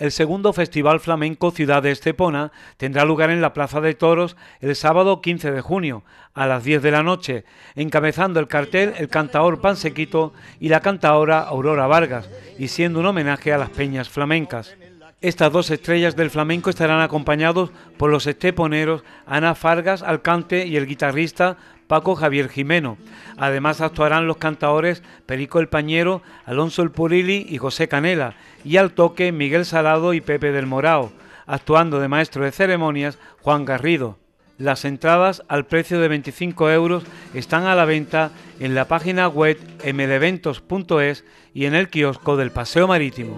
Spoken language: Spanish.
El segundo Festival Flamenco Ciudad de Estepona tendrá lugar en la Plaza de Toros el sábado 15 de junio a las 10 de la noche, encabezando el cartel el cantaor Pansequito y la cantaora Aurora Vargas, y siendo un homenaje a las peñas flamencas. Estas dos estrellas del flamenco estarán acompañados por los esteponeros Ana Fargas Alcante y el guitarrista Paco Javier Jimeno. Además actuarán los cantadores Perico el Pañero, Alonso el Purili y José Canela, y al toque Miguel Salado y Pepe del Morao, actuando de maestro de ceremonias Juan Garrido. Las entradas al precio de 25 euros están a la venta en la página web mdeventos.es y en el kiosco del Paseo Marítimo.